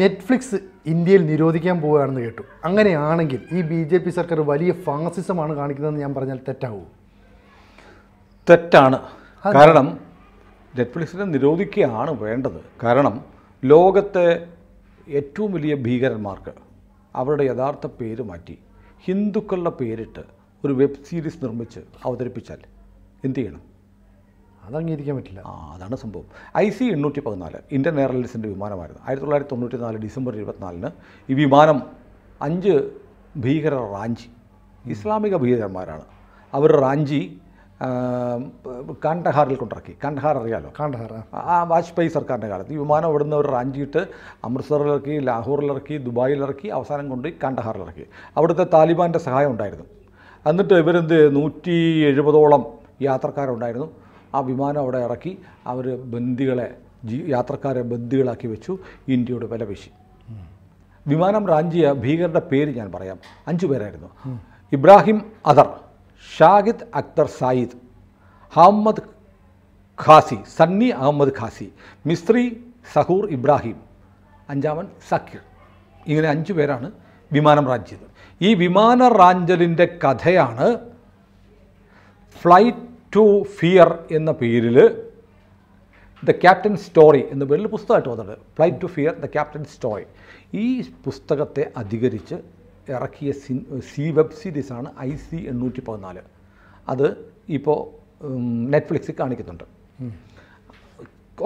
Netflix ഇന്ത്യയിൽ നിരോധിക്കാൻ പോവുകയാണെന്ന് കേട്ടു അങ്ങനെയാണെങ്കിൽ ഈ ബി ജെ പി സർക്കാർ വലിയ ഫാസിസമാണ് കാണിക്കുന്നതെന്ന് ഞാൻ പറഞ്ഞാൽ തെറ്റാവൂ തെറ്റാണ് കാരണം നെറ്റ്ഫ്ലിക്സിനെ നിരോധിക്കുകയാണ് വേണ്ടത് കാരണം ലോകത്തെ ഏറ്റവും വലിയ ഭീകരന്മാർക്ക് അവരുടെ യഥാർത്ഥ പേര് മാറ്റി ഹിന്ദുക്കളുടെ പേരിട്ട് ഒരു വെബ് സീരീസ് നിർമ്മിച്ച് അവതരിപ്പിച്ചാൽ എന്തു ചെയ്യണം അതംഗീകരിക്കാൻ പറ്റില്ല ആ അതാണ് സംഭവം ഐ സി എണ്ണൂറ്റി പതിനാല് ഇന്ത്യൻ എയർലൈൻസിൻ്റെ വിമാനമായിരുന്നു ആയിരത്തി തൊള്ളായിരത്തി തൊണ്ണൂറ്റി നാല് ഡിസംബർ ഇരുപത്തിനാലിന് ഈ വിമാനം അഞ്ച് ഭീകരർ റാഞ്ചി ഇസ്ലാമിക ഭീകരന്മാരാണ് അവർ റാഞ്ചി കാണ്ടഹാറിൽ കൊണ്ടിറക്കി കാണ്ടഹാർ അറിയാലോ കാണ്ടഹാർ ആ വാജ്പേയി സർക്കാരിൻ്റെ കാലത്ത് ഈ വിമാനം നിന്ന് അവർ റാഞ്ചിയിട്ട് അമൃത്സറിലിറക്കി ലാഹോറിലിറക്കി ദുബായിലിറക്കി അവസാനം കൊണ്ട് കാണ്ടഹാറിലിറക്കി അവിടുത്തെ താലിബാൻ്റെ സഹായം ഉണ്ടായിരുന്നു എന്നിട്ട് ഇവരെന്ത് നൂറ്റി എഴുപതോളം യാത്രക്കാരുണ്ടായിരുന്നു ആ വിമാനം അവിടെ ഇറക്കി അവർ ബന്ദികളെ യാത്രക്കാരെ ബന്ദികളാക്കി വെച്ചു ഇന്ത്യയുടെ വിലപേശി വിമാനം റാഞ്ചിയ ഭീകരരുടെ പേര് ഞാൻ പറയാം അഞ്ചു പേരായിരുന്നു ഇബ്രാഹിം അദർ ഷാഹിദ് അക്തർ സായിദ് അഹമ്മദ് ഖാസി സണ്ണി അഹമ്മദ് ഖാസി മിസ്ത്രി സഹൂർ ഇബ്രാഹിം അഞ്ചാമൻ സക്കീർ ഇങ്ങനെ അഞ്ചു പേരാണ് വിമാനം റാഞ്ചിയത് ഈ വിമാന റാഞ്ചലിൻ്റെ കഥയാണ് ഫ്ലൈറ്റ് ടു ഫിയർ എന്ന പേരിൽ ദ ക്യാപ്റ്റൻ സ്റ്റോറി എന്ന പേരിൽ പുസ്തകമായിട്ട് വന്നിട്ടുണ്ട് flight to fear the captain story ഈ പുസ്തകത്തെ അധികരിച്ച് ഇറക്കിയ സി സി വെബ് സീരീസാണ് ഐ സി എണ്ണൂറ്റി പതിനാല് അത് ഇപ്പോൾ നെറ്റ്ഫ്ലിക്സിൽ കാണിക്കുന്നുണ്ട്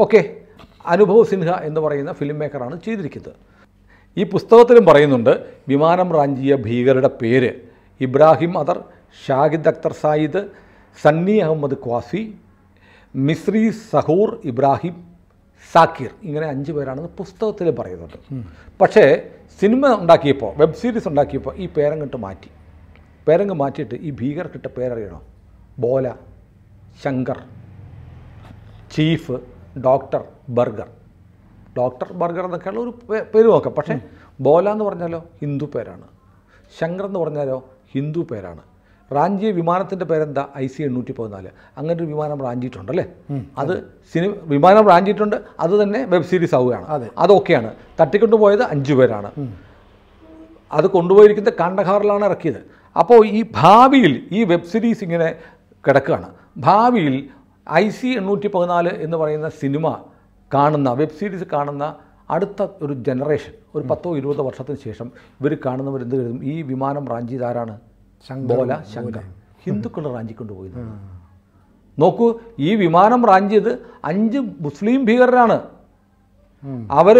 ഓക്കെ അനുഭവ് സിൻഹ എന്ന് പറയുന്ന ഫിലിം മേക്കറാണ് ചെയ്തിരിക്കുന്നത് ഈ പുസ്തകത്തിലും പറയുന്നുണ്ട് വിമാനം റാഞ്ചിയ ഭീകരരുടെ പേര് ഇബ്രാഹിം അദർ ഷാഹിദ് അക്തർ സായിദ് സണ്ണി അഹമ്മദ് ക്വാസി മിസ്രി സഹൂർ ഇബ്രാഹിം സാക്കിർ ഇങ്ങനെ അഞ്ച് പേരാണെന്ന് പുസ്തകത്തിൽ പറയുന്നുണ്ട് പക്ഷേ സിനിമ ഉണ്ടാക്കിയപ്പോൾ വെബ് സീരീസ് ഉണ്ടാക്കിയപ്പോൾ ഈ പേരങ്ങിട്ട് മാറ്റി പേരങ്ങ് മാറ്റിയിട്ട് ഈ ഭീകർക്കിട്ട പേരറിയണോ Bhola Shankar chief doctor burger doctor burger എന്നൊക്കെയുള്ള ഒരു പേര് നോക്കാം പക്ഷേ ബോല എന്ന് പറഞ്ഞാലോ ഹിന്ദു പേരാണ് ശങ്കർ എന്ന് പറഞ്ഞാലോ ഹിന്ദു പേരാണ് റാഞ്ചി വിമാനത്തിൻ്റെ പേരെന്താ ഐ സി എണ്ണൂറ്റി പതിനാല് അങ്ങനെ ഒരു വിമാനം റാഞ്ചിയിട്ടുണ്ടല്ലേ അത് സിനിമ വിമാനം റാഞ്ചിയിട്ടുണ്ട് അത് തന്നെ വെബ് സീരീസ് ആവുകയാണ് അതൊക്കെയാണ് തട്ടിക്കൊണ്ടുപോയത് അഞ്ചു പേരാണ് അത് കൊണ്ടുപോയിരിക്കുന്നത് കണ്ടഹാറിലാണ് ഇറക്കിയത് അപ്പോൾ ഈ ഭാവിയിൽ ഈ വെബ് സീരീസ് ഇങ്ങനെ കിടക്കുകയാണ് ഭാവിയിൽ ഐ സി എണ്ണൂറ്റി പതിനാല് എന്ന് പറയുന്ന സിനിമ കാണുന്ന വെബ് സീരീസ് കാണുന്ന അടുത്ത ഒരു ജനറേഷൻ ഒരു പത്തോ ഇരുപതോ വർഷത്തിന് ശേഷം ഇവർ കാണുന്നവർ കരുതും ഈ വിമാനം റാഞ്ചിതാരാണ് ബോല ശങ്കർ ഹിന്ദുക്കൾ റാഞ്ചിക്കൊണ്ട് പോയി നോക്കൂ ഈ വിമാനം റാഞ്ചിയത് അഞ്ച് മുസ്ലിം ഭീകരരാണ് അവർ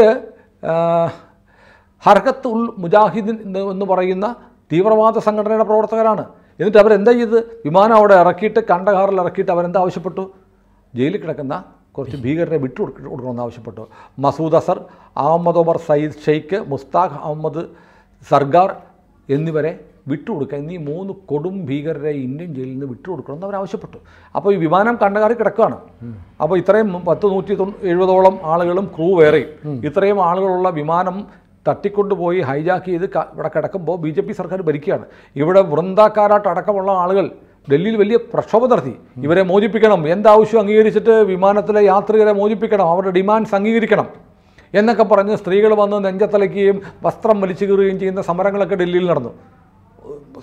ഹർഹത്ത് ഉൾ മുജാഹിദിൻ എന്ന് പറയുന്ന തീവ്രവാദ സംഘടനയുടെ പ്രവർത്തകരാണ് എന്നിട്ട് അവരെന്താ ചെയ്ത് വിമാനം അവിടെ ഇറക്കിയിട്ട് കണ്ടഹാറിൽ ഇറക്കിയിട്ട് അവരെന്താ ആവശ്യപ്പെട്ടു ജയിലിൽ കിടക്കുന്ന കുറച്ച് ഭീകരരെ വിട്ടു കൊടുക്കണമെന്ന് ആവശ്യപ്പെട്ടു മസൂദ് അസർ അഹമ്മദ് ഒമർ സയ്യിദ് ഷെയ്ഖ് മുസ്താഖ് അഹമ്മദ് സർഗാർ എന്നിവരെ വിട്ടുകൊടുക്കുക എന്നീ മൂന്ന് കൊടും ഭീകരരെ ഇന്ത്യൻ ജയിലിൽ നിന്ന് എന്ന് അവർ ആവശ്യപ്പെട്ടു അപ്പോൾ ഈ വിമാനം കണ്ടകാറി കിടക്കുകയാണ് അപ്പോൾ ഇത്രയും പത്ത് നൂറ്റി എഴുപതോളം ആളുകളും ക്രൂ വേറെയും ഇത്രയും ആളുകളുള്ള വിമാനം തട്ടിക്കൊണ്ടുപോയി ഹൈജാക്ക് ചെയ്ത് ഇവിടെ കിടക്കുമ്പോൾ ബി ജെ പി സർക്കാർ ഭരിക്കുകയാണ് ഇവിടെ വൃന്ദാക്കാരായിട്ട് അടക്കമുള്ള ആളുകൾ ഡൽഹിയിൽ വലിയ പ്രക്ഷോഭം നടത്തി ഇവരെ മോചിപ്പിക്കണം എന്താവശ്യം അംഗീകരിച്ചിട്ട് വിമാനത്തിലെ യാത്രികരെ മോചിപ്പിക്കണം അവരുടെ ഡിമാൻഡ്സ് അംഗീകരിക്കണം എന്നൊക്കെ പറഞ്ഞ് സ്ത്രീകൾ വന്ന് നെഞ്ചത്തലയ്ക്കുകയും വസ്ത്രം വലിച്ചു കീറുകയും ചെയ്യുന്ന സമരങ്ങളൊക്കെ ഡൽഹിയിൽ നടന്നു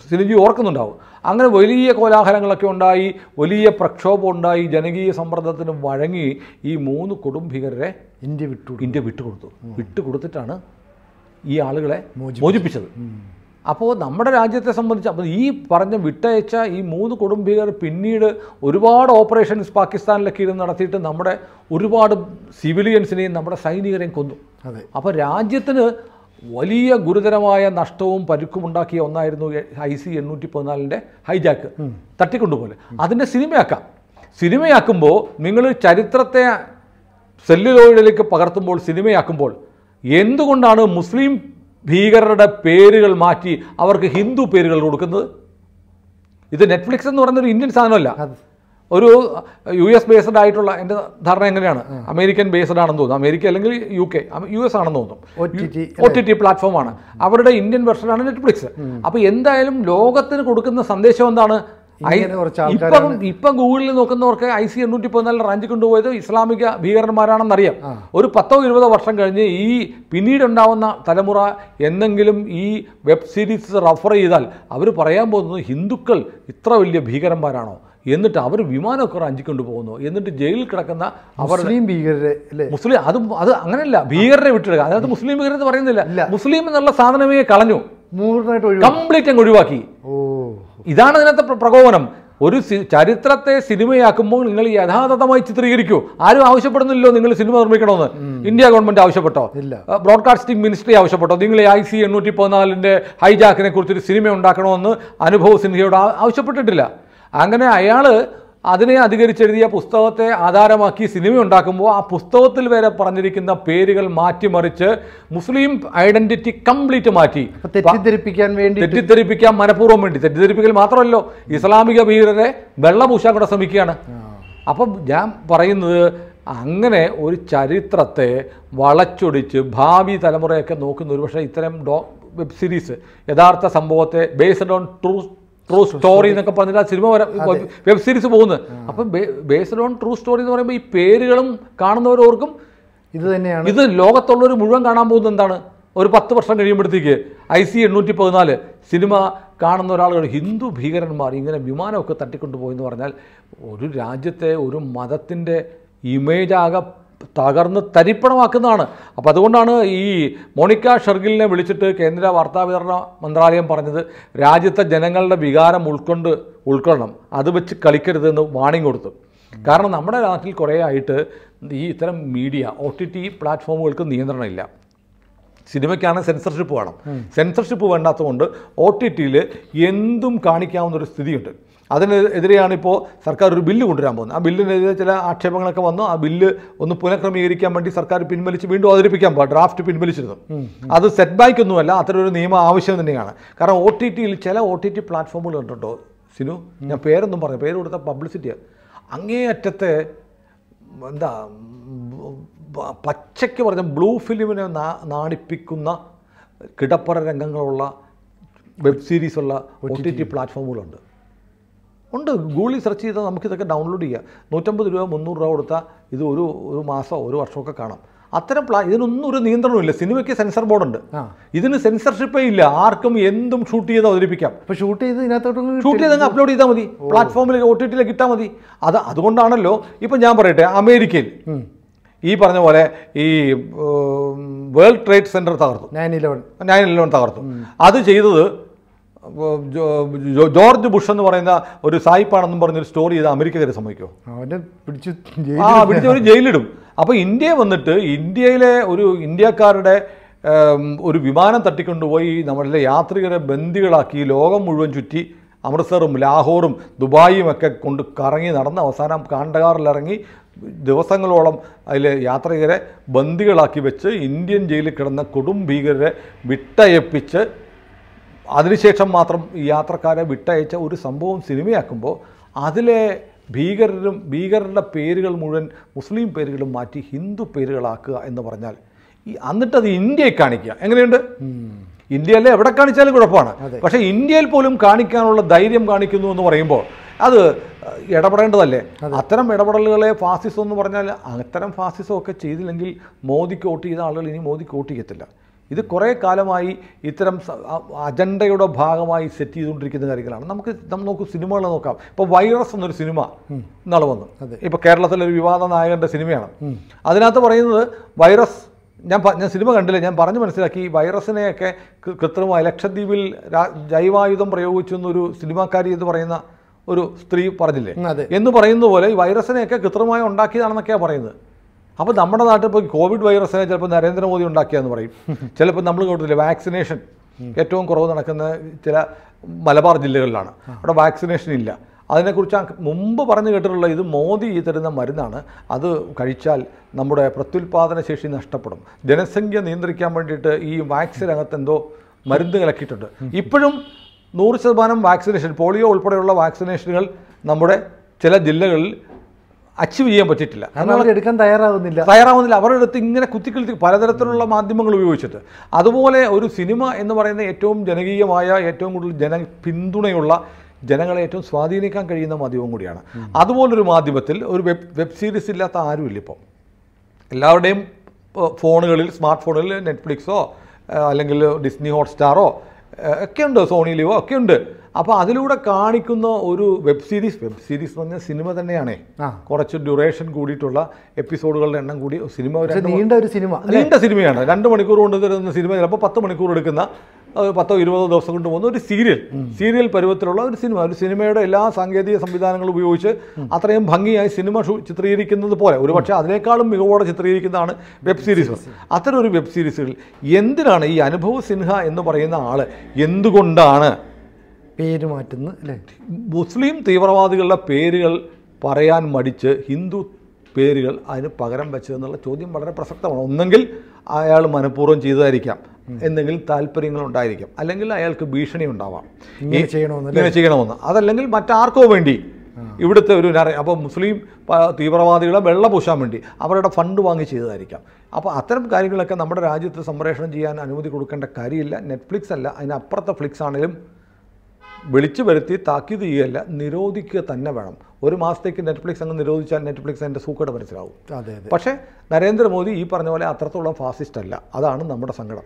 സിനിജി ഓർക്കുന്നുണ്ടാവും അങ്ങനെ വലിയ കോലാഹലങ്ങളൊക്കെ ഉണ്ടായി വലിയ പ്രക്ഷോഭം ഉണ്ടായി ജനകീയ സമ്മർദ്ദത്തിന് വഴങ്ങി ഈ മൂന്ന് കുടുംബികരെ ഇന്ത്യ വിട്ടു ഇന്ത്യ വിട്ടുകൊടുത്തു വിട്ടുകൊടുത്തിട്ടാണ് ഈ ആളുകളെ മോചിപ്പിച്ചത് അപ്പോൾ നമ്മുടെ രാജ്യത്തെ സംബന്ധിച്ച് അപ്പോൾ ഈ പറഞ്ഞ വിട്ടയച്ച ഈ മൂന്ന് കുടുംബികർ പിന്നീട് ഒരുപാട് ഓപ്പറേഷൻസ് പാകിസ്ഥാനിലൊക്കെ ഇരുന്ന് നടത്തിയിട്ട് നമ്മുടെ ഒരുപാട് സിവിലിയൻസിനെയും നമ്മുടെ സൈനികരെയും കൊന്നു അപ്പോൾ രാജ്യത്തിന് വലിയ ഗുരുതരമായ നഷ്ടവും പരുക്കും ഉണ്ടാക്കിയ ഒന്നായിരുന്നു ഐ സി എണ്ണൂറ്റി പതിനാലിൻ്റെ ഹൈജാക്ക് തട്ടിക്കൊണ്ടുപോലെ അതിൻ്റെ സിനിമയാക്കാം സിനിമയാക്കുമ്പോൾ നിങ്ങൾ ചരിത്രത്തെ സെല്ലുലോയിഡിലേക്ക് പകർത്തുമ്പോൾ സിനിമയാക്കുമ്പോൾ എന്തുകൊണ്ടാണ് മുസ്ലിം ഭീകരരുടെ പേരുകൾ മാറ്റി അവർക്ക് ഹിന്ദു പേരുകൾ കൊടുക്കുന്നത് ഇത് നെറ്റ്ഫ്ലിക്സ് എന്ന് പറയുന്നൊരു ഇന്ത്യൻ സാധനമല്ല ഒരു യു എസ് ബേസ്ഡ് ആയിട്ടുള്ള എൻ്റെ ധാരണ എങ്ങനെയാണ് അമേരിക്കൻ ബേസ്ഡ് ആണെന്ന് തോന്നുന്നു അമേരിക്ക അല്ലെങ്കിൽ യു കെ യു എസ് ആണെന്ന് തോന്നുന്നു ഒ ടി ടി പ്ലാറ്റ്ഫോമാണ് അവരുടെ ഇന്ത്യൻ വെർഷനാണ് നെറ്റ്ഫ്ലിക്സ് അപ്പോൾ എന്തായാലും ലോകത്തിന് കൊടുക്കുന്ന സന്ദേശം എന്താണ് ഇപ്പം ഇപ്പം ഗൂഗിളിൽ നോക്കുന്നവർക്ക് ഐ സി എണ്ണൂറ്റി പതിനാല് റാഞ്ചി കൊണ്ടുപോയത് ഇസ്ലാമിക ഭീകരന്മാരാണെന്നറിയാം ഒരു പത്തോ ഇരുപതോ വർഷം കഴിഞ്ഞ് ഈ പിന്നീടുണ്ടാവുന്ന തലമുറ എന്തെങ്കിലും ഈ വെബ് സീരീസ് റഫർ ചെയ്താൽ അവർ പറയാൻ പോകുന്നത് ഹിന്ദുക്കൾ ഇത്ര വലിയ ഭീകരന്മാരാണോ എന്നിട്ട് അവർ വിമാനമൊക്കെ റാഞ്ചിക്കൊണ്ട് പോകുന്നു എന്നിട്ട് ജയിലിൽ കിടക്കുന്ന അവർ മുസ്ലിം ഭീകരരെ അല്ലേ മുസ്ലിം അത് അത് അങ്ങനെയല്ല ഭീകരരെ വിട്ടെടുക്കുക അതായത് മുസ്ലിം എന്ന് പറയുന്നില്ല മുസ്ലിം എന്നുള്ള സാധനമേ കളഞ്ഞു കംപ്ലീറ്റ് അങ്ങ് ഒഴിവാക്കി ഇതാണ് ഇതിനകത്തെ പ്രകോപനം ഒരു ചരിത്രത്തെ സിനിമയാക്കുമ്പോൾ നിങ്ങൾ യഥാർത്ഥമായി ചിത്രീകരിക്കൂ ആരും ആവശ്യപ്പെടുന്നില്ലോ നിങ്ങൾ സിനിമ നിർമ്മിക്കണമെന്ന് ഇന്ത്യ ഗവൺമെന്റ് ആവശ്യപ്പെട്ടോ ഇല്ല ബ്രോഡ്കാസ്റ്റിംഗ് മിനിസ്ട്രി ആവശ്യപ്പെട്ടോ നിങ്ങൾ ഐ സി എണ്ണൂറ്റി പതിനാലിന്റെ ഹൈജാക്കിനെ കുറിച്ചൊരു സിനിമ ഉണ്ടാക്കണമെന്ന് അനുഭവ് സിൻഹയോട് ആവശ്യപ്പെട്ടിട്ടില്ല അങ്ങനെ അയാൾ അതിനെ അധികരിച്ചെഴുതിയ പുസ്തകത്തെ ആധാരമാക്കി സിനിമ ഉണ്ടാക്കുമ്പോൾ ആ പുസ്തകത്തിൽ വരെ പറഞ്ഞിരിക്കുന്ന പേരുകൾ മാറ്റിമറിച്ച് മുസ്ലിം ഐഡന്റിറ്റി കംപ്ലീറ്റ് മാറ്റി തെറ്റിദ്ധരിപ്പിക്കാൻ വേണ്ടി തെറ്റിദ്ധരിപ്പിക്കാൻ മനഃപൂർവ്വം വേണ്ടി തെറ്റിദ്ധരിപ്പിക്കൽ മാത്രമല്ലോ ഇസ്ലാമിക ഭീകരരെ വെള്ളപൂശാൻ കൂടെ ശ്രമിക്കുകയാണ് അപ്പം ഞാൻ പറയുന്നത് അങ്ങനെ ഒരു ചരിത്രത്തെ വളച്ചൊടിച്ച് ഭാവി തലമുറയൊക്കെ നോക്കുന്ന ഒരു പക്ഷേ ഇത്തരം ഡോ വെബ് സീരീസ് യഥാർത്ഥ സംഭവത്തെ based on true true story എന്നൊക്കെ പറഞ്ഞിട്ട് ആ സിനിമ വരെ വെബ് സീരീസ് പോകുന്നത് അപ്പം ബേസ്ഡ് ഓൺ ട്രൂ സ്റ്റോറി എന്ന് പറയുമ്പോൾ ഈ പേരുകളും കാണുന്നവരോർക്കും ഇത് തന്നെയാണ് ഇത് ലോകത്തുള്ളവർ മുഴുവൻ കാണാൻ പോകുന്നത് എന്താണ് ഒരു പത്ത് വർഷം കഴിയുമ്പോഴത്തേക്ക് ഐ സി എണ്ണൂറ്റി പതിനാല് സിനിമ കാണുന്ന ഒരാളുകൾ ഹിന്ദു ഭീകരന്മാർ ഇങ്ങനെ വിമാനമൊക്കെ തട്ടിക്കൊണ്ടുപോയെന്ന് പറഞ്ഞാൽ ഒരു രാജ്യത്തെ ഒരു മതത്തിൻ്റെ ഇമേജാകെ തകർന്ന് തരിപ്പണമാക്കുന്നതാണ് അപ്പോൾ അതുകൊണ്ടാണ് ഈ മോണിക്ക ഷെർഗിലിനെ വിളിച്ചിട്ട് കേന്ദ്ര വാർത്താവിതരണ മന്ത്രാലയം പറഞ്ഞത് രാജ്യത്തെ ജനങ്ങളുടെ വികാരം ഉൾക്കൊണ്ട് ഉൾക്കൊള്ളണം അത് വെച്ച് കളിക്കരുതെന്ന് വാണിംഗ് കൊടുത്തു കാരണം നമ്മുടെ നാട്ടിൽ കുറേ ആയിട്ട് ഈ ഇത്തരം മീഡിയ ഒ ടി ടി പ്ലാറ്റ്ഫോമുകൾക്ക് നിയന്ത്രണമില്ല സിനിമയ്ക്കാണ് സെൻസർഷിപ്പ് വേണം സെൻസർഷിപ്പ് വേണ്ടാത്തതുകൊണ്ട് ഒ ടി ടിയിൽ എന്തും കാണിക്കാവുന്നൊരു സ്ഥിതിയുണ്ട് അതിനെതിരെയാണ് ഇപ്പോൾ സർക്കാർ ഒരു ബില്ല് കൊണ്ടുവരാൻ പോകുന്നത് ആ ബില്ലിനെതിരെ ചില ആക്ഷേപങ്ങളൊക്കെ വന്നു ആ ബില്ല് ഒന്ന് പുനഃക്രമീകരിക്കാൻ വേണ്ടി സർക്കാർ പിൻവലിച്ച് വീണ്ടും അവതരിപ്പിക്കാൻ പോകും ഡ്രാഫ്റ്റ് പിൻവലിച്ചിരുന്നു അത് സെറ്റ് ബാക്ക് ഒന്നുമല്ല ഒരു നിയമം ആവശ്യം തന്നെയാണ് കാരണം ഒ ടി ടിയിൽ ചില ഒ ടി ടി പ്ലാറ്റ്ഫോമുകൾ കണ്ടിട്ടോ സിനു ഞാൻ പേരൊന്നും പറഞ്ഞു പേര് കൊടുത്ത പബ്ലിസിറ്റി അങ്ങേയറ്റത്തെ എന്താ പച്ചയ്ക്ക് പറഞ്ഞ ബ്ലൂ ഫിലിമിനെ നാണിപ്പിക്കുന്ന കിടപ്പറ രംഗങ്ങളുള്ള വെബ് സീരീസുള്ള ഒ ടി ടി പ്ലാറ്റ്ഫോമുകളുണ്ട് ഉണ്ട് ഗൂഗിളിൽ സെർച്ച് ചെയ്താൽ നമുക്കിതൊക്കെ ഡൗൺലോഡ് ചെയ്യാം നൂറ്റമ്പത് രൂപ മുന്നൂറ് രൂപ കൊടുത്താൽ ഇത് ഒരു ഒരു മാസമോ ഒരു വർഷമൊക്കെ കാണാം അത്തരം പ്ലാ ഇതിനൊന്നും ഒരു നിയന്ത്രണമില്ല സിനിമയ്ക്ക് സെൻസർ ബോർഡുണ്ട് ഇതിന് സെൻസർഷിപ്പേ ഇല്ല ആർക്കും എന്തും ഷൂട്ട് ചെയ്ത് അവതരിപ്പിക്കാം ഷൂട്ട് ചെയ്ത് ഇതിനകത്തോട്ട് ഷൂട്ട് ചെയ്ത് അപ്ലോഡ് ചെയ്താൽ മതി പ്ലാറ്റ്ഫോമിൽ ഒ ടി ടിയിലേക്ക് കിട്ടാൽ മതി അത് അതുകൊണ്ടാണല്ലോ ഇപ്പം ഞാൻ പറയട്ടെ അമേരിക്കയിൽ ഈ പറഞ്ഞ പോലെ ഈ വേൾഡ് ട്രേഡ് സെൻറ്റർ തകർത്തു നയൻ ഇലവൻ നയൻ ഇലവൻ തകർത്തു അത് ചെയ്തത് ജോർജ് ബുഷ് എന്ന് പറയുന്ന ഒരു സായിപ്പാണെന്നും പറഞ്ഞൊരു സ്റ്റോറി ചെയ്ത് അമേരിക്കക്കാരെ സമ്മതിക്കോ അവനെ പിടിച്ച് ആ പിടിച്ച് ഒരു ജയിലിടും അപ്പോൾ ഇന്ത്യ വന്നിട്ട് ഇന്ത്യയിലെ ഒരു ഇന്ത്യക്കാരുടെ ഒരു വിമാനം തട്ടിക്കൊണ്ടുപോയി നമ്മളിലെ യാത്രികരെ ബന്ദികളാക്കി ലോകം മുഴുവൻ ചുറ്റി അമൃത്സറും ലാഹോറും ദുബായും ഒക്കെ കൊണ്ട് കറങ്ങി നടന്ന് അവസാനം കാണ്ടകാറിലിറങ്ങി ദിവസങ്ങളോളം അതിലെ യാത്രികരെ ബന്ദികളാക്കി വെച്ച് ഇന്ത്യൻ ജയിലിൽ കിടന്ന കൊടും ഭീകരരെ വിട്ടയപ്പിച്ച് അതിനുശേഷം മാത്രം യാത്രക്കാരെ വിട്ടയച്ച ഒരു സംഭവം സിനിമയാക്കുമ്പോൾ അതിലെ ഭീകരരും ഭീകരരുടെ പേരുകൾ മുഴുവൻ മുസ്ലിം പേരുകളും മാറ്റി ഹിന്ദു പേരുകളാക്കുക എന്ന് പറഞ്ഞാൽ ഈ എന്നിട്ടത് ഇന്ത്യയെ കാണിക്കുക എങ്ങനെയുണ്ട് ഇന്ത്യയിലെ എവിടെ കാണിച്ചാലും കുഴപ്പമാണ് പക്ഷേ ഇന്ത്യയിൽ പോലും കാണിക്കാനുള്ള ധൈര്യം കാണിക്കുന്നു എന്ന് പറയുമ്പോൾ അത് ഇടപെടേണ്ടതല്ലേ അത്തരം ഇടപെടലുകളെ ഫാസിസം എന്ന് പറഞ്ഞാൽ അത്തരം ഫാസിസം ഒക്കെ ചെയ്തില്ലെങ്കിൽ മോദിക്ക് വോട്ട് ചെയ്ത ആളുകൾ ഇനി മോദിക്ക് വോട്ട് ചെയ്യത്തില്ല ഇത് കുറേ കാലമായി ഇത്തരം അജണ്ടയുടെ ഭാഗമായി സെറ്റ് ചെയ്തുകൊണ്ടിരിക്കുന്ന കാര്യങ്ങളാണ് നമുക്ക് നമ്മൾ നോക്കും സിനിമകൾ നോക്കാം ഇപ്പോൾ വൈറസ് എന്നൊരു സിനിമ ഇന്നാൾ വന്നു ഇപ്പോൾ കേരളത്തിലെ ഒരു വിവാദ നായകൻ്റെ സിനിമയാണ് അതിനകത്ത് പറയുന്നത് വൈറസ് ഞാൻ ഞാൻ സിനിമ കണ്ടില്ല ഞാൻ പറഞ്ഞു മനസ്സിലാക്കി വൈറസിനെയൊക്കെ കൃത്രിമമായി ലക്ഷദ്വീപിൽ ജൈവായുധം പ്രയോഗിച്ചു എന്നൊരു സിനിമാക്കാരി എന്ന് പറയുന്ന ഒരു സ്ത്രീ പറഞ്ഞില്ലേ എന്ന് പറയുന്ന പോലെ ഈ വൈറസിനെയൊക്കെ കൃത്രിമമായി ഉണ്ടാക്കിയതാണെന്നൊക്കെയാണ് പറയുന്നത് അപ്പോൾ നമ്മുടെ നാട്ടിൽ ഇപ്പോൾ കോവിഡ് വൈറസിനെ ചിലപ്പോൾ നരേന്ദ്രമോദി ഉണ്ടാക്കിയെന്ന് പറയും ചിലപ്പോൾ നമ്മൾ കേട്ടില്ലേ വാക്സിനേഷൻ ഏറ്റവും കുറവ് നടക്കുന്ന ചില മലബാർ ജില്ലകളിലാണ് അവിടെ വാക്സിനേഷൻ ഇല്ല അതിനെക്കുറിച്ച് മുമ്പ് പറഞ്ഞു കേട്ടിട്ടുള്ള ഇത് മോദി ഈ തരുന്ന മരുന്നാണ് അത് കഴിച്ചാൽ നമ്മുടെ പ്രത്യുൽപാദന ശേഷി നഷ്ടപ്പെടും ജനസംഖ്യ നിയന്ത്രിക്കാൻ വേണ്ടിയിട്ട് ഈ അകത്ത് എന്തോ മരുന്ന് കലക്കിയിട്ടുണ്ട് ഇപ്പോഴും നൂറ് ശതമാനം വാക്സിനേഷൻ പോളിയോ ഉൾപ്പെടെയുള്ള വാക്സിനേഷനുകൾ നമ്മുടെ ചില ജില്ലകളിൽ അച്ചീവ് ചെയ്യാൻ പറ്റിയിട്ടില്ല കാരണം എടുക്കാൻ തയ്യാറാവുന്നില്ല തയ്യാറാവുന്നില്ല അവരുടെ അടുത്ത് ഇങ്ങനെ കുത്തിക്കിളത്തി പലതരത്തിലുള്ള മാധ്യമങ്ങൾ ഉപയോഗിച്ചിട്ട് അതുപോലെ ഒരു സിനിമ എന്ന് പറയുന്ന ഏറ്റവും ജനകീയമായ ഏറ്റവും കൂടുതൽ ജന പിന്തുണയുള്ള ജനങ്ങളെ ഏറ്റവും സ്വാധീനിക്കാൻ കഴിയുന്ന മാധ്യമം കൂടിയാണ് അതുപോലൊരു മാധ്യമത്തിൽ ഒരു വെബ് വെബ് സീരീസ് ഇല്ലാത്ത ആരുമില്ല ഇപ്പം എല്ലാവരുടെയും ഫോണുകളിൽ സ്മാർട്ട് ഫോണുകളിൽ നെറ്റ്ഫ്ലിക്സോ അല്ലെങ്കിൽ ഡിസ്നി ഹോട്ട്സ്റ്റാറോ ഒക്കെ ഉണ്ട് സോണി ലിവോ ഒക്കെ ഉണ്ട് അപ്പോൾ അതിലൂടെ കാണിക്കുന്ന ഒരു വെബ് സീരീസ് വെബ് സീരീസ് എന്ന് പറഞ്ഞാൽ സിനിമ തന്നെയാണേ കുറച്ച് ഡ്യൂറേഷൻ കൂടിയിട്ടുള്ള എപ്പിസോഡുകളുടെ എണ്ണം കൂടി സിനിമ നീണ്ട ഒരു സിനിമ നീണ്ട സിനിമയാണ് രണ്ട് മണിക്കൂർ കൊണ്ട് തരുന്ന സിനിമ ചിലപ്പോൾ പത്ത് മണിക്കൂർ എടുക്കുന്ന അത് പത്തോ ഇരുപതോ ദിവസം കൊണ്ട് പോകുന്ന ഒരു സീരിയൽ സീരിയൽ പരുവത്തിലുള്ള ഒരു സിനിമ ഒരു സിനിമയുടെ എല്ലാ സാങ്കേതിക സംവിധാനങ്ങളും ഉപയോഗിച്ച് അത്രയും ഭംഗിയായി സിനിമ ചിത്രീകരിക്കുന്നത് പോലെ ഒരു പക്ഷേ അതിനേക്കാളും മികവോടെ ചിത്രീകരിക്കുന്നതാണ് വെബ് സീരീസ് അത്തരം ഒരു വെബ് സീരീസുകൾ എന്തിനാണ് ഈ അനുഭവ സിൻഹ എന്ന് പറയുന്ന ആൾ എന്തുകൊണ്ടാണ് പേര് മാറ്റുന്നത് അല്ലേ മുസ്ലിം തീവ്രവാദികളുടെ പേരുകൾ പറയാൻ മടിച്ച് ഹിന്ദു പേരുകൾ അതിന് പകരം വെച്ചതെന്നുള്ള ചോദ്യം വളരെ പ്രസക്തമാണ് ഒന്നെങ്കിൽ അയാൾ മനഃപൂർവ്വം ചെയ്തതായിരിക്കാം എന്തെങ്കിലും താല്പര്യങ്ങൾ ഉണ്ടായിരിക്കും അല്ലെങ്കിൽ അയാൾക്ക് ഭീഷണി ഉണ്ടാവാം ഇങ്ങനെ ചെയ്യണമെന്ന് ഇങ്ങനെ ചെയ്യണമെന്ന് അതല്ലെങ്കിൽ മറ്റാർക്കോ വേണ്ടി ഇവിടുത്തെ ഒരു അപ്പോൾ മുസ്ലിം തീവ്രവാദികളെ വെള്ള പൂശാൻ വേണ്ടി അവരുടെ ഫണ്ട് വാങ്ങി ചെയ്തതായിരിക്കാം അപ്പോൾ അത്തരം കാര്യങ്ങളൊക്കെ നമ്മുടെ രാജ്യത്ത് സംപ്രേഷണം ചെയ്യാൻ അനുമതി കൊടുക്കേണ്ട കാര്യമില്ല നെറ്റ്ഫ്ലിക്സ് അല്ല അതിനപ്പുറത്തെ ഫ്ലിക്സ് ആണെങ്കിലും വിളിച്ചു വരുത്തി താക്കീത് ചെയ്യുകയല്ല നിരോധിക്കുക തന്നെ വേണം ഒരു മാസത്തേക്ക് നെറ്റ്ഫ്ലിക്സ് അങ്ങ് നിരോധിച്ചാൽ നെറ്റ്ഫ്ലിക്സ് എൻ്റെ സൂക്കേട് മനസ്സിലാവും പക്ഷേ നരേന്ദ്രമോദി ഈ പറഞ്ഞ പോലെ അത്രത്തോളം ഫാസിസ്റ്റ് അല്ല അതാണ് നമ്മുടെ സങ്കടം